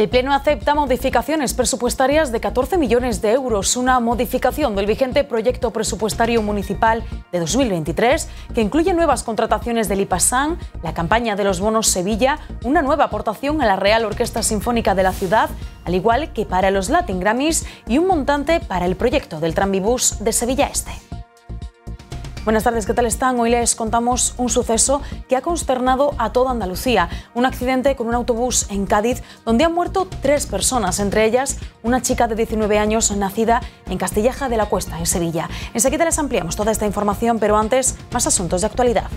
El Pleno acepta modificaciones presupuestarias de 14 millones de euros, una modificación del vigente proyecto presupuestario municipal de 2023 que incluye nuevas contrataciones del IPASAN, la campaña de los bonos Sevilla, una nueva aportación a la Real Orquesta Sinfónica de la ciudad, al igual que para los Latin Grammys y un montante para el proyecto del tranvibús de Sevilla Este. Buenas tardes, ¿qué tal están? Hoy les contamos un suceso que ha consternado a toda Andalucía. Un accidente con un autobús en Cádiz donde han muerto tres personas, entre ellas una chica de 19 años nacida en Castilleja de la Cuesta, en Sevilla. Enseguida les ampliamos toda esta información, pero antes, más asuntos de actualidad.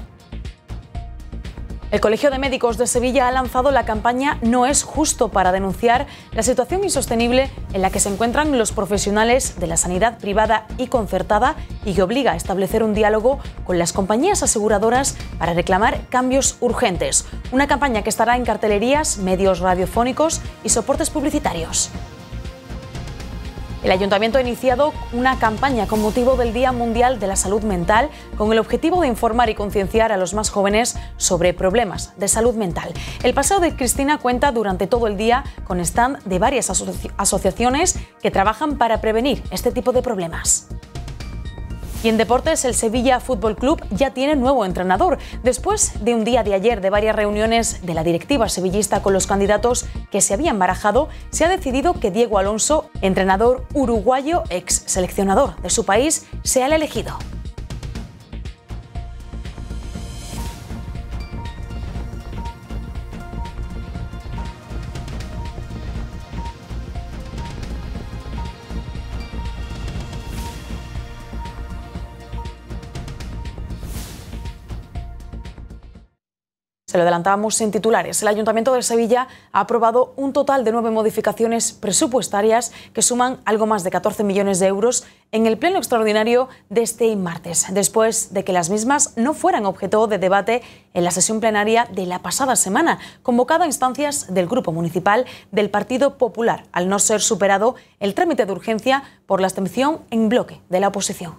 El Colegio de Médicos de Sevilla ha lanzado la campaña No es justo para denunciar la situación insostenible en la que se encuentran los profesionales de la sanidad privada y concertada y que obliga a establecer un diálogo con las compañías aseguradoras para reclamar cambios urgentes. Una campaña que estará en cartelerías, medios radiofónicos y soportes publicitarios. El ayuntamiento ha iniciado una campaña con motivo del Día Mundial de la Salud Mental con el objetivo de informar y concienciar a los más jóvenes sobre problemas de salud mental. El Paseo de Cristina cuenta durante todo el día con stand de varias asociaciones que trabajan para prevenir este tipo de problemas. Y en deportes, el Sevilla Fútbol Club ya tiene nuevo entrenador. Después de un día de ayer de varias reuniones de la directiva sevillista con los candidatos que se habían barajado, se ha decidido que Diego Alonso, entrenador uruguayo, ex seleccionador de su país, sea el elegido. Se lo adelantábamos en titulares. El Ayuntamiento de Sevilla ha aprobado un total de nueve modificaciones presupuestarias que suman algo más de 14 millones de euros en el pleno extraordinario de este martes, después de que las mismas no fueran objeto de debate en la sesión plenaria de la pasada semana, convocada a instancias del Grupo Municipal del Partido Popular, al no ser superado el trámite de urgencia por la abstención en bloque de la oposición.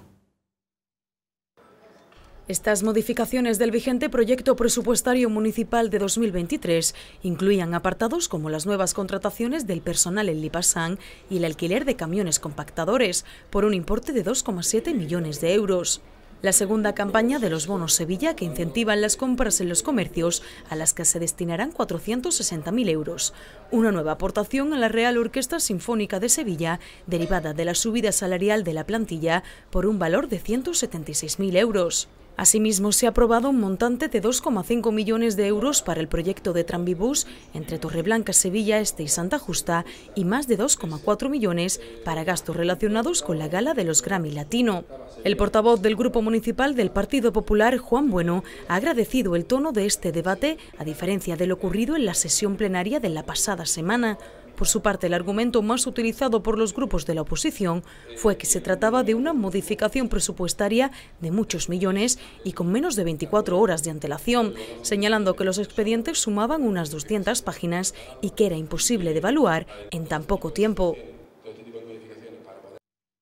Estas modificaciones del vigente proyecto presupuestario municipal de 2023 incluían apartados como las nuevas contrataciones del personal en Lipasán y el alquiler de camiones compactadores por un importe de 2,7 millones de euros. La segunda campaña de los bonos Sevilla que incentivan las compras en los comercios a las que se destinarán 460.000 euros. Una nueva aportación a la Real Orquesta Sinfónica de Sevilla derivada de la subida salarial de la plantilla por un valor de 176.000 euros. Asimismo, se ha aprobado un montante de 2,5 millones de euros para el proyecto de Trambibus entre Torreblanca, Sevilla Este y Santa Justa y más de 2,4 millones para gastos relacionados con la gala de los Grammy Latino. El portavoz del Grupo Municipal del Partido Popular, Juan Bueno, ha agradecido el tono de este debate, a diferencia de lo ocurrido en la sesión plenaria de la pasada semana. Por su parte, el argumento más utilizado por los grupos de la oposición fue que se trataba de una modificación presupuestaria de muchos millones y con menos de 24 horas de antelación, señalando que los expedientes sumaban unas 200 páginas y que era imposible de evaluar en tan poco tiempo.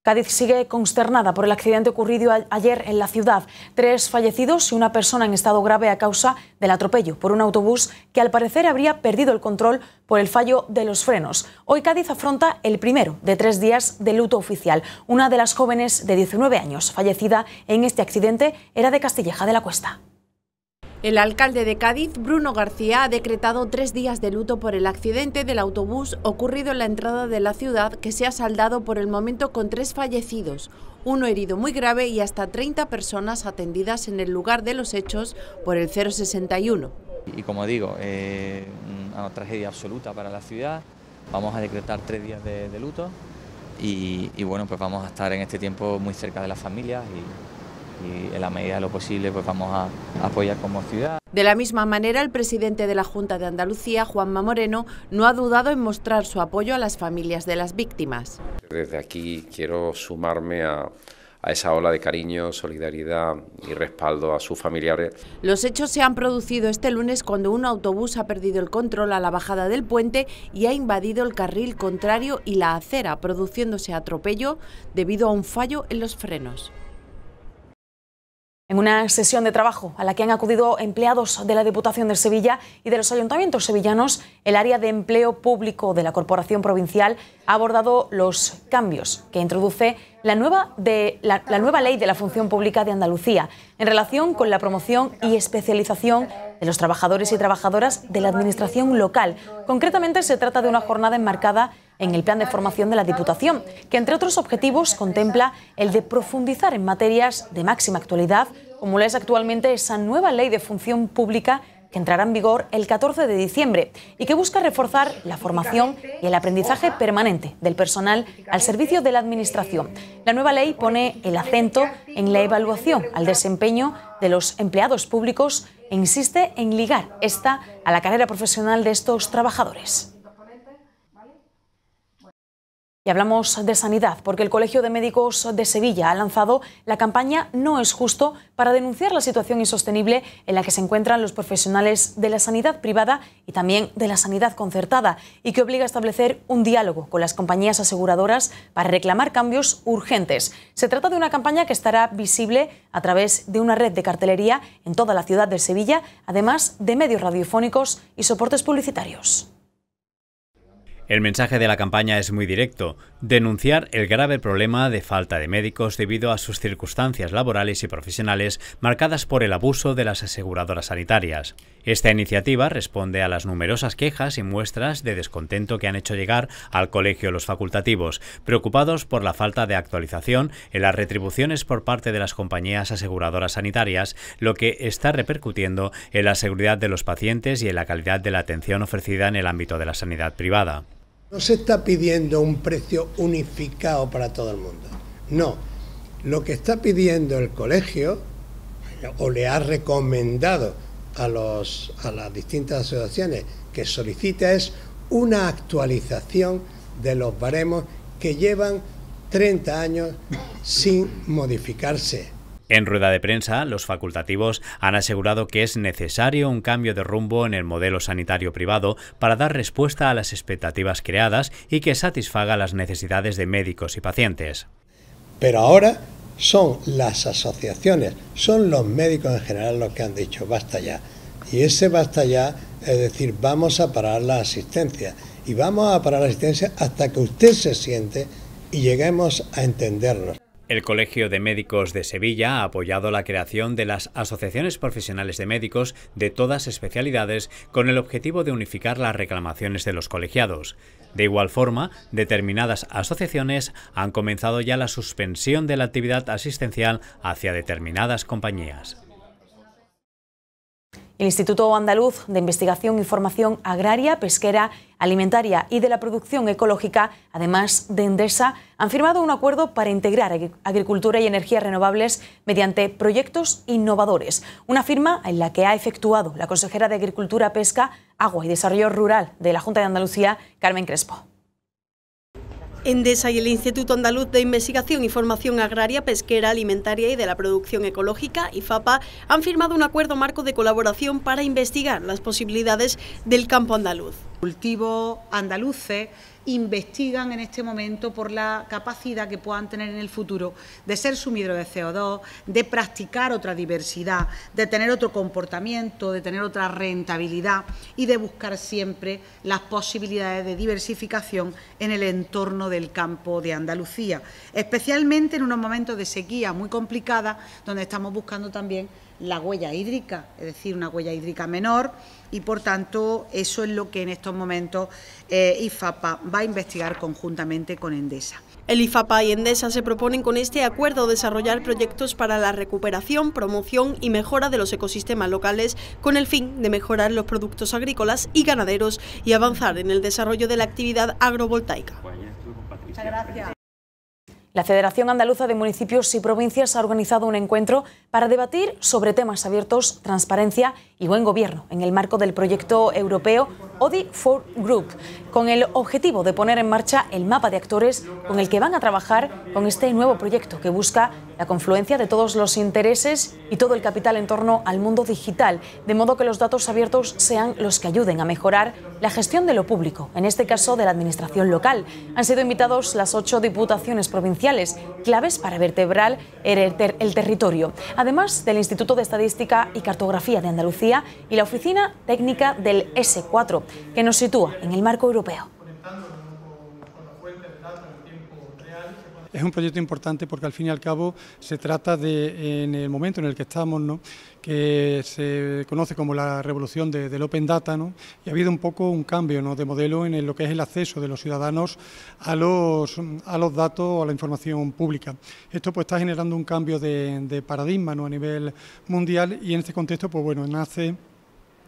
Cádiz sigue consternada por el accidente ocurrido ayer en la ciudad. Tres fallecidos y una persona en estado grave a causa del atropello por un autobús que al parecer habría perdido el control por el fallo de los frenos. Hoy Cádiz afronta el primero de tres días de luto oficial. Una de las jóvenes de 19 años fallecida en este accidente era de Castilleja de la Cuesta. El alcalde de Cádiz, Bruno García, ha decretado tres días de luto por el accidente del autobús ocurrido en la entrada de la ciudad que se ha saldado por el momento con tres fallecidos, uno herido muy grave y hasta 30 personas atendidas en el lugar de los hechos por el 061. Y como digo, eh, una tragedia absoluta para la ciudad, vamos a decretar tres días de, luto y, bueno, pues vamos a estar en este tiempo muy cerca de las familias y, y en la medida de lo posible pues vamos a apoyar como ciudad. De la misma manera, el presidente de la Junta de Andalucía, Juanma Moreno, no ha dudado en mostrar su apoyo a las familias de las víctimas. Desde aquí quiero sumarme a, a esa ola de cariño, solidaridad y respaldo a sus familiares. Los hechos se han producido este lunes cuando un autobús ha perdido el control a la bajada del puente y ha invadido el carril contrario y la acera, produciéndose atropello debido a un fallo en los frenos en una sesión de trabajo a la que han acudido empleados de la Diputación de Sevilla y de los ayuntamientos sevillanos, el área de empleo público de la Corporación Provincial ha abordado los cambios que introduce la nueva, nueva ley de la función pública de Andalucía en relación con la promoción y especialización de los trabajadores y trabajadoras de la Administración local. Concretamente se trata de una jornada enmarcada en el plan de formación de la Diputación, que entre otros objetivos contempla el de profundizar en materias de máxima actualidad, como la es actualmente esa nueva ley de función pública que entrará en vigor el 14 de diciembre y que busca reforzar la formación y el aprendizaje permanente del personal al servicio de la Administración. La nueva ley pone el acento en la evaluación al desempeño de los empleados públicos e insiste en ligar esta a la carrera profesional de estos trabajadores. Y hablamos de sanidad, porque el Colegio de Médicos de Sevilla ha lanzado la campaña No es justo para denunciar la situación insostenible en la que se encuentran los profesionales de la sanidad privada y también de la sanidad concertada, y que obliga a establecer un diálogo con las compañías aseguradoras para reclamar cambios urgentes. Se trata de una campaña que estará visible a través de una red de cartelería en toda la ciudad de Sevilla, además de medios radiofónicos y soportes publicitarios. El mensaje de la campaña es muy directo, denunciar el grave problema de falta de médicos debido a sus circunstancias laborales y profesionales marcadas por el abuso de las aseguradoras sanitarias. Esta iniciativa responde a las numerosas quejas y muestras de descontento que han hecho llegar al colegio los facultativos, preocupados por la falta de actualización en las retribuciones por parte de las compañías aseguradoras sanitarias, lo que está repercutiendo en la seguridad de los pacientes y en la calidad de la atención ofrecida en el ámbito de la sanidad privada. No se está pidiendo un precio unificado para todo el mundo. No. Lo que está pidiendo el colegio o le ha recomendado a, a las distintas asociaciones que solicita es una actualización de los baremos que llevan 30 años sin modificarse. En rueda de prensa, los facultativos han asegurado que es necesario un cambio de rumbo en el modelo sanitario privado para dar respuesta a las expectativas creadas y que satisfaga las necesidades de médicos y pacientes. Pero ahora son las asociaciones, son los médicos en general los que han dicho basta ya. Y ese basta ya es decir, vamos a parar la asistencia. Y vamos a parar la asistencia hasta que usted se siente y lleguemos a entendernos. El Colegio de Médicos de Sevilla ha apoyado la creación de las asociaciones profesionales de médicos de todas especialidades con el objetivo de unificar las reclamaciones de los colegiados. De igual forma, determinadas asociaciones han comenzado ya la suspensión de la actividad asistencial hacia determinadas compañías. El Instituto Andaluz de Investigación y Formación Agraria, Pesquera, Alimentaria y de la Producción Ecológica, además de Endesa, han firmado un acuerdo para integrar agricultura y energías renovables mediante proyectos innovadores. Una firma en la que ha efectuado la consejera de Agricultura, Pesca, Agua y Desarrollo Rural de la Junta de Andalucía, Carmen Crespo. Endesa y el Instituto Andaluz de Investigación y Formación Agraria, Pesquera, Alimentaria y de la Producción Ecológica, IFAPA, han firmado un acuerdo marco de colaboración para investigar las posibilidades del campo andaluz. Cultivo investigan en este momento por la capacidad que puedan tener en el futuro de ser sumidro de CO2, de practicar otra diversidad, de tener otro comportamiento, de tener otra rentabilidad y de buscar siempre las posibilidades de diversificación en el entorno del campo de Andalucía, especialmente en unos momentos de sequía muy complicada donde estamos buscando también la huella hídrica, es decir, una huella hídrica menor y, por tanto, eso es lo que en estos momentos eh, IFAPA va a investigar conjuntamente con Endesa. El IFAPA y Endesa se proponen con este acuerdo desarrollar proyectos para la recuperación, promoción y mejora de los ecosistemas locales con el fin de mejorar los productos agrícolas y ganaderos y avanzar en el desarrollo de la actividad agrovoltaica. Pues Muchas gracias. La Federación Andaluza de Municipios y Provincias ha organizado un encuentro para debatir sobre temas abiertos, transparencia y buen gobierno en el marco del proyecto europeo ODI 4 Group, con el objetivo de poner en marcha el mapa de actores con el que van a trabajar con este nuevo proyecto que busca la confluencia de todos los intereses y todo el capital en torno al mundo digital, de modo que los datos abiertos sean los que ayuden a mejorar la gestión de lo público, en este caso de la administración local. Han sido invitados las ocho diputaciones provinciales claves para vertebrar el, el territorio, además del Instituto de Estadística y Cartografía de Andalucía y la Oficina Técnica del S4, que nos sitúa en el marco europeo. Es un proyecto importante porque al fin y al cabo se trata de, en el momento en el que estamos, ¿no? que se conoce como la revolución del Open Data, ¿no? y ha habido un poco un cambio de modelo en lo que es el acceso de los ciudadanos a los, a los datos o a la información pública. Esto pues está generando un cambio de, paradigma a nivel mundial y en este contexto pues bueno, nace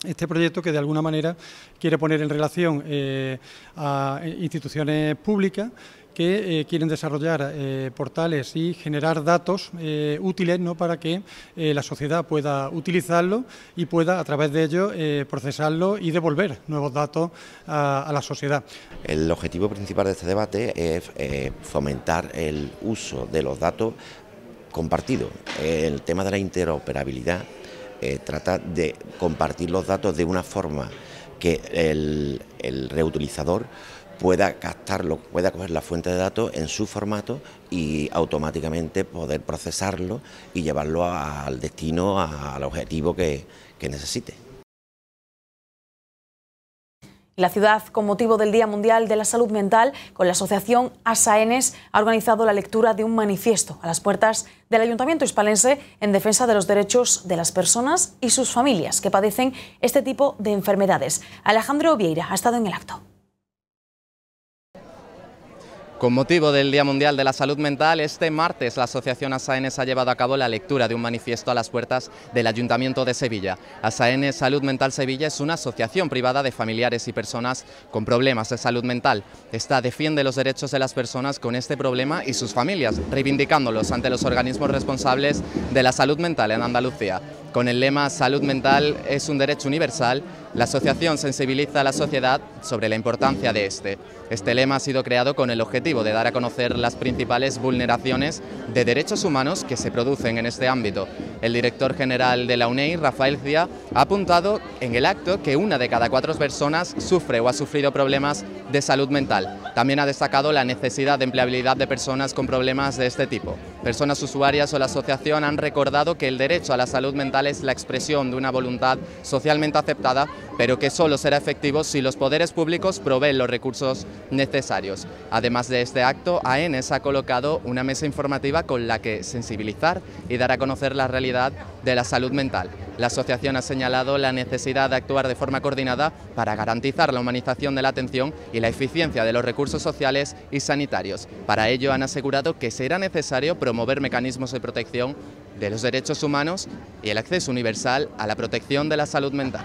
este proyecto que de alguna manera quiere poner en relación eh, a instituciones públicas que eh, quieren desarrollar eh, portales y generar datos eh, útiles ¿no? para que la sociedad pueda utilizarlo y pueda a través de ello procesarlo y devolver nuevos datos a, la sociedad. El objetivo principal de este debate es fomentar el uso de los datos compartidos. El tema de la interoperabilidad trata de compartir los datos de una forma que el reutilizador pueda captarlo, pueda coger la fuente de datos en su formato y automáticamente poder procesarlo y llevarlo al destino, al objetivo que, que necesite. La ciudad, con motivo del Día Mundial de la Salud Mental, con la asociación ASAENES, ha organizado la lectura de un manifiesto a las puertas del Ayuntamiento Hispalense en defensa de los derechos de las personas y sus familias que padecen este tipo de enfermedades. Alejandro Vieira ha estado en el acto. Con motivo del Día Mundial de la Salud Mental, este martes la Asociación ASAENES ha llevado a cabo la lectura de un manifiesto a las puertas del Ayuntamiento de Sevilla. ASAENES Salud Mental Sevilla es una asociación privada de familiares y personas con problemas de salud mental. Esta defiende los derechos de las personas con este problema y sus familias, reivindicándolos ante los organismos responsables de la salud mental en Andalucía. Con el lema Salud mental es un derecho universal, la asociación sensibiliza a la sociedad sobre la importancia de este. Este lema ha sido creado con el objetivo de dar a conocer las principales vulneraciones de derechos humanos que se producen en este ámbito. El director general de la UNEI, Rafael Cía, ha apuntado en el acto que una de cada cuatro personas sufre o ha sufrido problemas de salud mental. También ha destacado la necesidad de empleabilidad de personas con problemas de este tipo. Personas usuarias o la asociación han recordado que el derecho a la salud mental es la expresión de una voluntad socialmente aceptada, pero que solo será efectivo si los poderes públicos proveen los recursos necesarios. Además de este acto, AENES ha colocado una mesa informativa con la que sensibilizar y dar a conocer la realidad de la salud mental. La asociación ha señalado la necesidad de actuar de forma coordinada para garantizar la humanización de la atención y la eficiencia de los recursos sociales y sanitarios. Para ello han asegurado que será necesario promover mecanismos de protección de los derechos humanos y el acceso universal a la protección de la salud mental.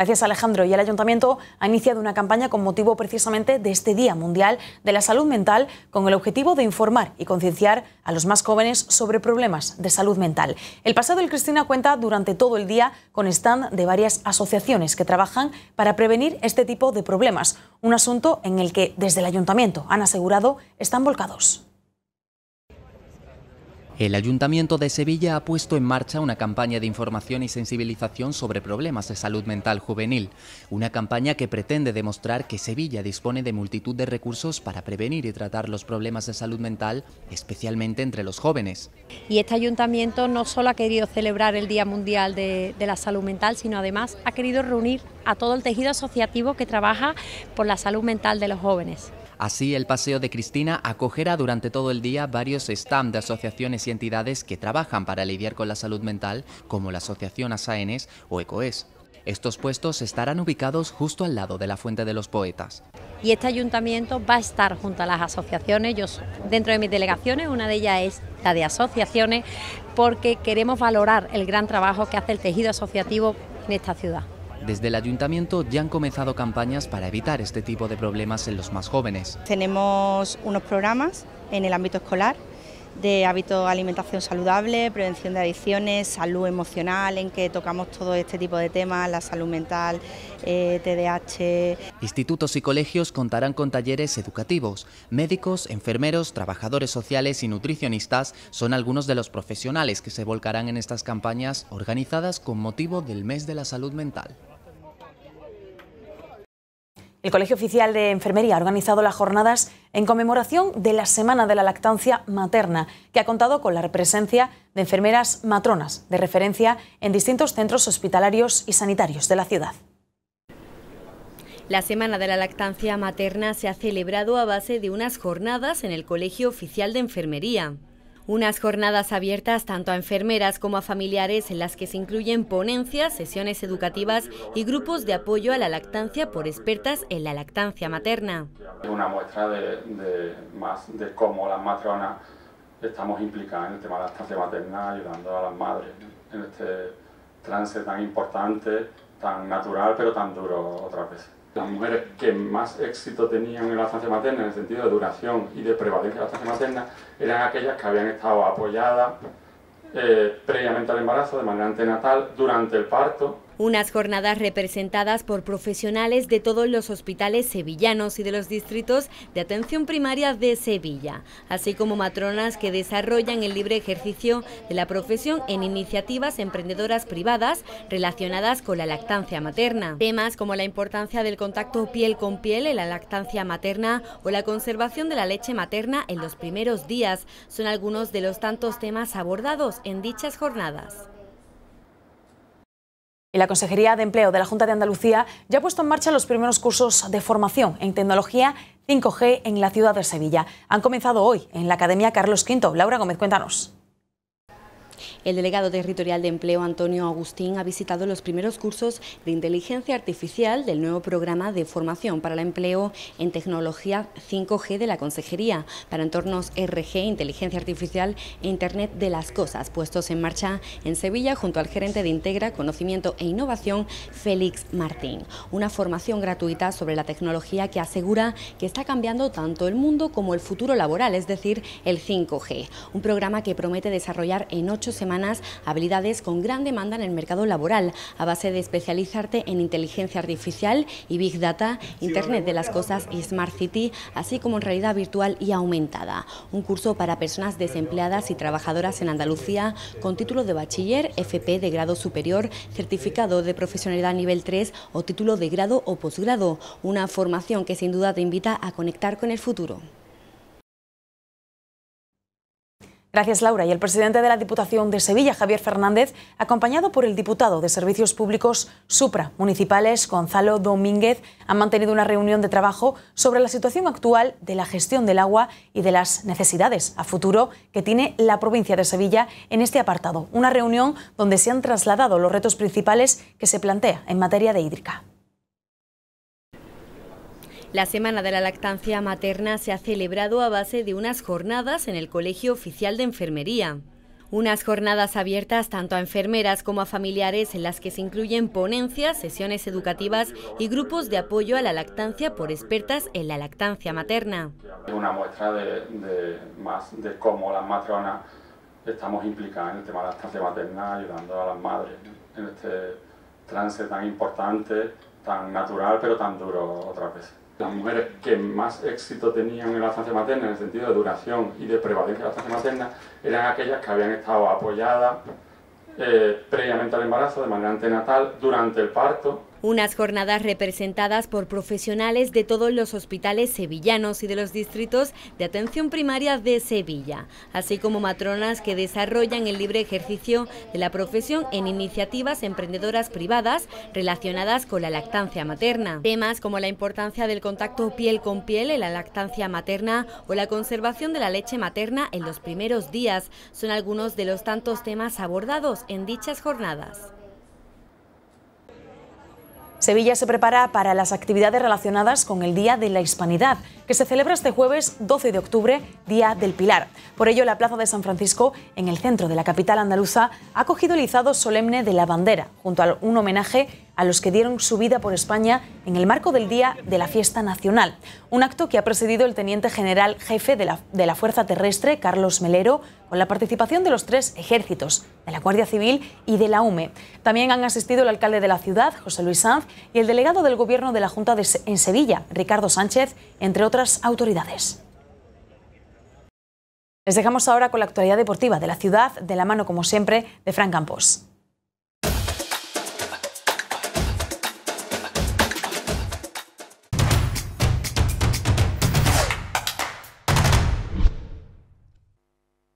Gracias, Alejandro. Y el Ayuntamiento ha iniciado una campaña con motivo precisamente de este Día Mundial de la Salud Mental, con el objetivo de informar y concienciar a los más jóvenes sobre problemas de salud mental. El pasado El Cristina cuenta durante todo el día con stand de varias asociaciones que trabajan para prevenir este tipo de problemas, un asunto en el que desde el Ayuntamiento han asegurado están volcados. El Ayuntamiento de Sevilla ha puesto en marcha una campaña de información y sensibilización sobre problemas de salud mental juvenil, una campaña que pretende demostrar que Sevilla dispone de multitud de recursos para prevenir y tratar los problemas de salud mental, especialmente entre los jóvenes. Y este ayuntamiento no solo ha querido celebrar el Día Mundial de, la Salud Mental, sino además ha querido reunir a todo el tejido asociativo que trabaja por la salud mental de los jóvenes. Así, el Paseo de Cristina acogerá durante todo el día varios stands de asociaciones y entidades que trabajan para lidiar con la salud mental, como la Asociación Asaenes o ECOES. Estos puestos estarán ubicados justo al lado de la Fuente de los Poetas. Y este ayuntamiento va a estar junto a las asociaciones, yo dentro de mis delegaciones, una de ellas es la de asociaciones, porque queremos valorar el gran trabajo que hace el tejido asociativo en esta ciudad. Desde el ayuntamiento ya han comenzado campañas para evitar este tipo de problemas en los más jóvenes. Tenemos unos programas en el ámbito escolar de hábito alimentación saludable, prevención de adicciones, salud emocional, en que tocamos todo este tipo de temas, la salud mental, TDAH. Eh, Institutos y colegios contarán con talleres educativos. Médicos, enfermeros, trabajadores sociales y nutricionistas son algunos de los profesionales que se volcarán en estas campañas organizadas con motivo del mes de la salud mental. El Colegio Oficial de Enfermería ha organizado las jornadas en conmemoración de la Semana de la Lactancia Materna, que ha contado con la presencia de enfermeras matronas de referencia en distintos centros hospitalarios y sanitarios de la ciudad. La Semana de la Lactancia Materna se ha celebrado a base de unas jornadas en el Colegio Oficial de Enfermería. Unas jornadas abiertas tanto a enfermeras como a familiares en las que se incluyen ponencias, sesiones educativas y grupos de apoyo a la lactancia por expertas en la lactancia materna. Una muestra de, cómo las matronas estamos implicadas en el tema de la lactancia materna, ayudando a las madres en este trance tan importante, tan natural, pero tan duro otra vez. Las mujeres que más éxito tenían en la estancia materna, en el sentido de duración y de prevalencia de la estancia materna, eran aquellas que habían estado apoyadas eh, previamente al embarazo, de manera antenatal, durante el parto, unas jornadas representadas por profesionales de todos los hospitales sevillanos y de los distritos de atención primaria de Sevilla, así como matronas que desarrollan el libre ejercicio de la profesión en iniciativas emprendedoras privadas relacionadas con la lactancia materna. Temas como la importancia del contacto piel con piel en la lactancia materna o la conservación de la leche materna en los primeros días son algunos de los tantos temas abordados en dichas jornadas. Y la Consejería de Empleo de la Junta de Andalucía ya ha puesto en marcha los primeros cursos de formación en tecnología 5G en la ciudad de Sevilla. Han comenzado hoy en la Academia Carlos V. Laura Gómez, cuéntanos. El delegado territorial de empleo Antonio Agustín ha visitado los primeros cursos de inteligencia artificial del nuevo programa de formación para el empleo en tecnología 5G de la Consejería para entornos RG, inteligencia artificial e Internet de las Cosas, puestos en marcha en Sevilla junto al gerente de Integra, Conocimiento e Innovación, Félix Martín. Una formación gratuita sobre la tecnología que asegura que está cambiando tanto el mundo como el futuro laboral, es decir, el 5G. Un programa que promete desarrollar en ocho semanas habilidades con gran demanda en el mercado laboral, a base de especializarte en inteligencia artificial y Big Data, Internet de las Cosas y Smart City, así como en realidad virtual y aumentada. Un curso para personas desempleadas y trabajadoras en Andalucía con título de bachiller, FP de grado superior, certificado de profesionalidad nivel 3 o título de grado o posgrado. Una formación que sin duda te invita a conectar con el futuro. Gracias, Laura. Y el presidente de la Diputación de Sevilla, Javier Fernández, acompañado por el diputado de Servicios Públicos Supra Municipales, Gonzalo Domínguez, han mantenido una reunión de trabajo sobre la situación actual de la gestión del agua y de las necesidades a futuro que tiene la provincia de Sevilla en este apartado. Una reunión donde se han trasladado los retos principales que se plantea en materia de hídrica. La Semana de la Lactancia Materna se ha celebrado a base de unas jornadas en el Colegio Oficial de Enfermería. Unas jornadas abiertas tanto a enfermeras como a familiares en las que se incluyen ponencias, sesiones educativas y grupos de apoyo a la lactancia por expertas en la lactancia materna. Una muestra de, de cómo las matronas estamos implicadas en el tema de la lactancia materna, ayudando a las madres en este trance tan importante, tan natural, pero tan duro otra vez las mujeres que más éxito tenían en la estancia materna, en el sentido de duración y de prevalencia de la estancia materna, eran aquellas que habían estado apoyadas eh, previamente al embarazo, de manera antenatal, durante el parto unas jornadas representadas por profesionales de todos los hospitales sevillanos y de los distritos de atención primaria de Sevilla, así como matronas que desarrollan el libre ejercicio de la profesión en iniciativas emprendedoras privadas relacionadas con la lactancia materna. Temas como la importancia del contacto piel con piel en la lactancia materna o la conservación de la leche materna en los primeros días son algunos de los tantos temas abordados en dichas jornadas. Sevilla se prepara para las actividades relacionadas con el Día de la Hispanidad, que se celebra este jueves 12 de octubre, Día del Pilar. Por ello, la Plaza de San Francisco, en el centro de la capital andaluza, ha cogido el izado solemne de la bandera, junto a un homenaje a los que dieron su vida por España en el marco del Día de la Fiesta Nacional, un acto que ha presidido el teniente general jefe de la, Fuerza Terrestre, Carlos Melero, con la participación de los tres ejércitos, de la Guardia Civil y de la UME. También han asistido el alcalde de la ciudad, José Luis Sanz, y el delegado del Gobierno de la Junta de, en Sevilla, Ricardo Sánchez, entre otras autoridades. Les dejamos ahora con la actualidad deportiva de la ciudad, de la mano, como siempre, de Frank Campos.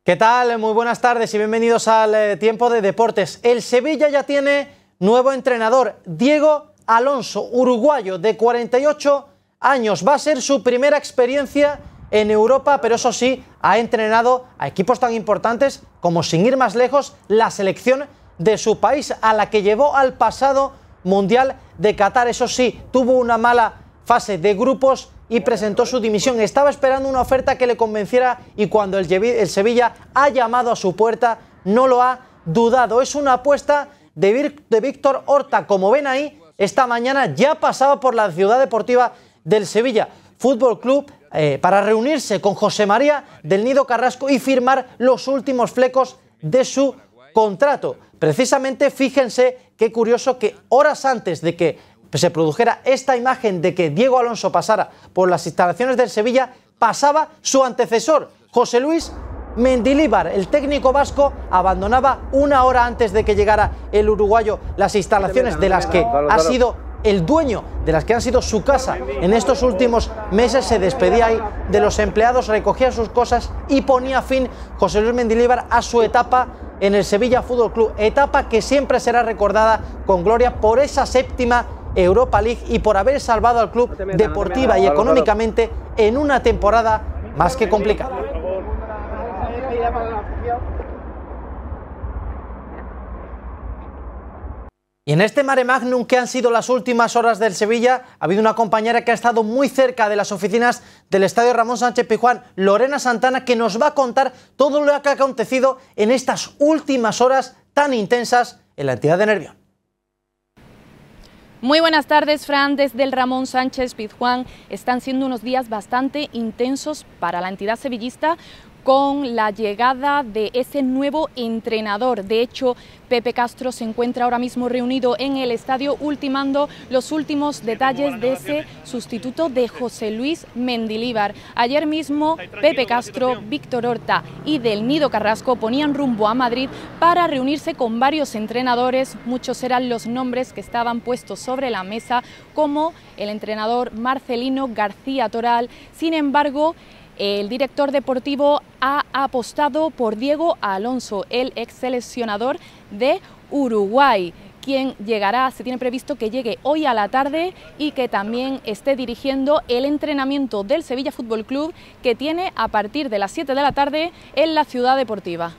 ¿Qué tal? Muy buenas tardes y bienvenidos al eh, tiempo de deportes. El Sevilla ya tiene nuevo entrenador, Diego Alonso, uruguayo de 48 años. Va a ser su primera experiencia en Europa, pero eso sí, ha entrenado a equipos tan importantes como, sin ir más lejos, la selección de su país, a la que llevó al pasado Mundial de Qatar. Eso sí, tuvo una mala fase de grupos y presentó su dimisión. Estaba esperando una oferta que le convenciera y cuando el, Sevilla ha llamado a su puerta, no lo ha dudado. Es una apuesta de Víctor Horta, como ven ahí, esta mañana ya pasaba por la ciudad deportiva del Sevilla Fútbol Club eh, para reunirse con José María del Nido Carrasco y firmar los últimos flecos de su contrato. Precisamente, fíjense qué curioso que horas antes de que se produjera esta imagen de que Diego Alonso pasara por las instalaciones del Sevilla, pasaba su antecesor, José Luis Mendilíbar, el técnico vasco, abandonaba una hora antes de que llegara el uruguayo las instalaciones de las que ha sido el dueño de las que han sido su casa en estos últimos meses, se despedía ahí de los empleados, recogía sus cosas y ponía fin José Luis Mendilibar a su etapa en el Sevilla Fútbol Club, etapa que siempre será recordada con gloria por esa séptima Europa League y por haber salvado al club deportiva y económicamente en una temporada más que complicada. Y en este mare magnum que han sido las últimas horas del Sevilla, ha habido una compañera que ha estado muy cerca de las oficinas del Estadio Ramón Sánchez Pijuán, Lorena Santana, que nos va a contar todo lo que ha acontecido en estas últimas horas tan intensas en la entidad de Nervión. Muy buenas tardes, Fran. Desde el Ramón Sánchez Pizjuán están siendo unos días bastante intensos para la entidad sevillista, con la llegada de ese nuevo entrenador. De hecho, Pepe Castro se encuentra ahora mismo reunido en el estadio ultimando los últimos detalles de ese sustituto de José Luis Mendilíbar. Ayer mismo Pepe Castro, Víctor Horta y Del Nido Carrasco ponían rumbo a Madrid para reunirse con varios entrenadores. Muchos eran los nombres que estaban puestos sobre la mesa como el entrenador Marcelino García Toral. Sin embargo, el director deportivo ha apostado por Diego Alonso, el ex seleccionador de Uruguay quien llegará, se tiene previsto que llegue hoy a la tarde y que también esté dirigiendo el entrenamiento del Sevilla Fútbol Club que tiene a partir de las 7 de la tarde en la ciudad deportiva.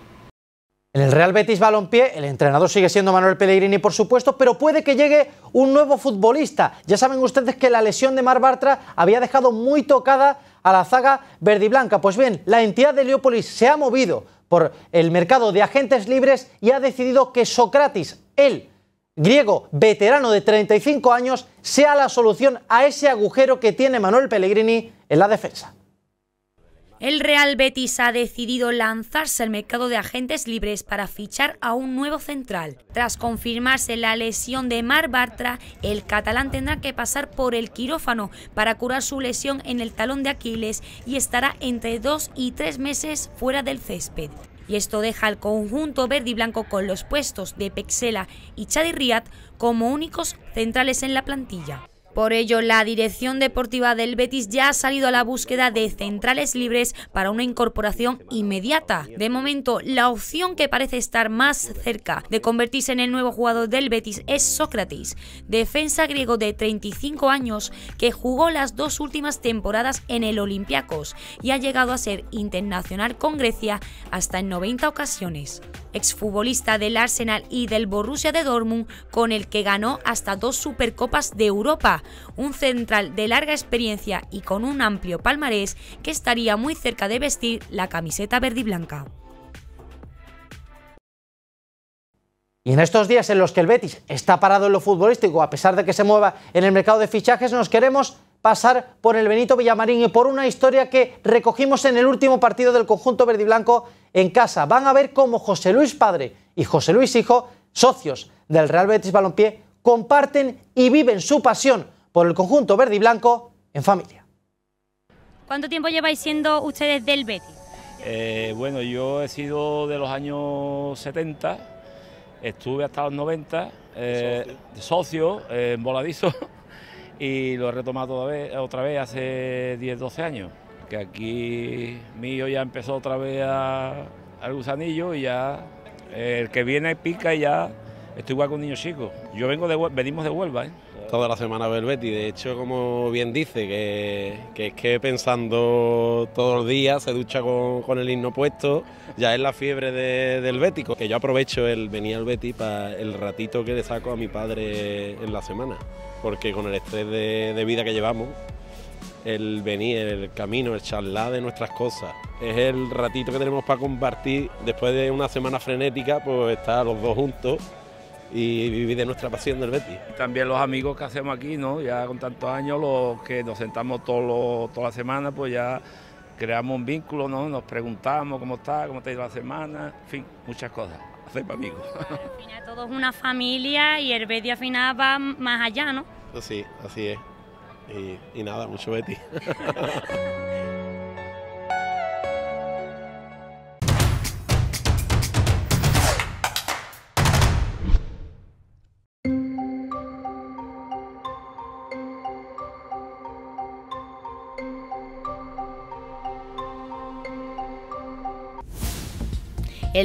En el Real Betis Balompié, el entrenador sigue siendo Manuel Pellegrini, por supuesto, pero puede que llegue un nuevo futbolista. Ya saben ustedes que la lesión de Mar Bartra había dejado muy tocada a la zaga verdiblanca. Pues bien, la entidad de Leópolis se ha movido por el mercado de agentes libres y ha decidido que Socrates, el griego veterano de 35 años, sea la solución a ese agujero que tiene Manuel Pellegrini en la defensa. El Real Betis ha decidido lanzarse al mercado de agentes libres para fichar a un nuevo central. Tras confirmarse la lesión de Mar Bartra, el catalán tendrá que pasar por el quirófano para curar su lesión en el talón de Aquiles y estará entre dos y tres meses fuera del césped. Y esto deja al conjunto verde y blanco con los puestos de Pexela y Chadi Riad como únicos centrales en la plantilla. Por ello, la dirección deportiva del Betis ya ha salido a la búsqueda de centrales libres para una incorporación inmediata. De momento, la opción que parece estar más cerca de convertirse en el nuevo jugador del Betis es Sócrates, defensa griego de 35 años que jugó las dos últimas temporadas en el Olympiacos y ha llegado a ser internacional con Grecia hasta en 90 ocasiones. Exfutbolista del Arsenal y del Borussia de Dortmund, con el que ganó hasta dos Supercopas de Europa un central de larga experiencia y con un amplio palmarés que estaría muy cerca de vestir la camiseta verdiblanca y en estos días en los que el Betis está parado en lo futbolístico, a pesar de que se mueva en el mercado de fichajes, nos queremos pasar por el Benito Villamarín y por una historia que recogimos en el último partido del conjunto verdiblanco en casa. Van a ver cómo José Luis padre y José Luis hijo, socios del Real Betis Balompié, comparten y viven su pasión por el conjunto verde y blanco en familia. ¿Cuánto tiempo lleváis siendo ustedes del Betis? Eh, bueno, yo he sido de los años 70, estuve hasta los 90, eh, socio, eh, en voladizo, y lo he retomado otra vez, hace 10-12 años, que aquí mío ya empezó otra vez al gusanillo y ya el que viene pica y ya Estoy igual con niños niño chico. Yo vengo de, venimos de Huelva, ¿eh? Toda la semana veo el Betis. De hecho, como bien dice, que, es que pensando todos los días, se ducha con, el himno puesto, ya es la fiebre del Bético. Que yo aprovecho el venir al Betty para el ratito que le saco a mi padre en la semana. Porque con el estrés de, vida que llevamos, el venir, el camino, el charlar de nuestras cosas. Es el ratito que tenemos para compartir después de una semana frenética, pues estar los dos juntos y vivir de nuestra pasión del Betis. También los amigos que hacemos aquí, ¿no? Ya con tantos años, los que nos sentamos todos toda la semana, pues ya creamos un vínculo, ¿no? Nos preguntamos cómo está, cómo te ha ido la semana, en fin, muchas cosas. Hacemos amigos. Al final todos una familia y el Betty al final va más allá, ¿no? Sí, así es. Y, y nada, mucho Betty.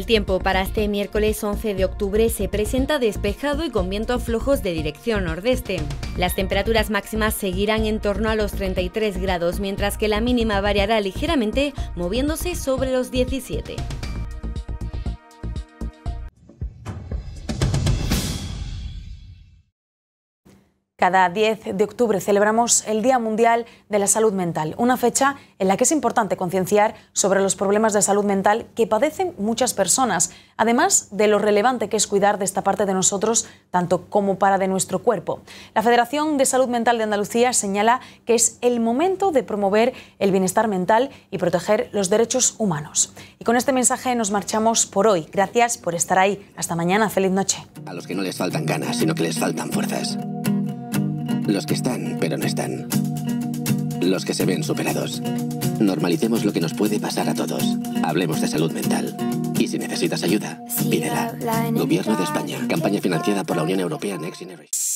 El tiempo para este miércoles 11 de octubre se presenta despejado y con vientos flojos de dirección nordeste. Las temperaturas máximas seguirán en torno a los 33 grados, mientras que la mínima variará ligeramente, moviéndose sobre los 17. Cada 10 de octubre celebramos el Día Mundial de la Salud Mental, una fecha en la que es importante concienciar sobre los problemas de salud mental que padecen muchas personas, además de lo relevante que es cuidar de esta parte de nosotros, tanto como para de nuestro cuerpo. La Federación de Salud Mental de Andalucía señala que es el momento de promover el bienestar mental y proteger los derechos humanos. Y con este mensaje nos marchamos por hoy. Gracias por estar ahí. Hasta mañana. Feliz noche. A los que no les faltan ganas, sino que les faltan fuerzas. Los que están, pero no están. Los que se ven superados. Normalicemos lo que nos puede pasar a todos. Hablemos de salud mental. Y si necesitas ayuda, pídela. Gobierno de España. Campaña financiada por la Unión Europea Next